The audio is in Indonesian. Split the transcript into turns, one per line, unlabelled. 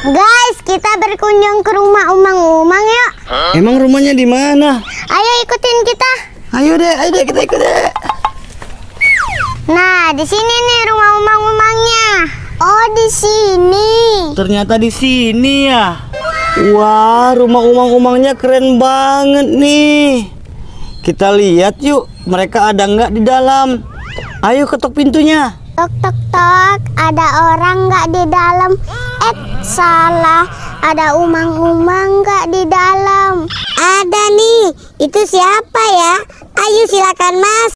Guys, kita berkunjung ke rumah Umang-Umang yuk. Huh? Emang rumahnya di mana?
Ayo ikutin kita. Ayo deh, ayo deh kita ikut deh. Nah, di sini nih rumah Umang-Umangnya. Oh, di sini. Ternyata
di sini ya. Wah, rumah Umang-Umangnya keren banget nih. Kita lihat yuk, mereka ada nggak di dalam? Ayo
ketuk pintunya. Tok tok
tok, ada orang nggak di dalam? Eh, salah. Ada umang-umang nggak di dalam? Ada nih. Itu siapa ya? Ayo silakan mas.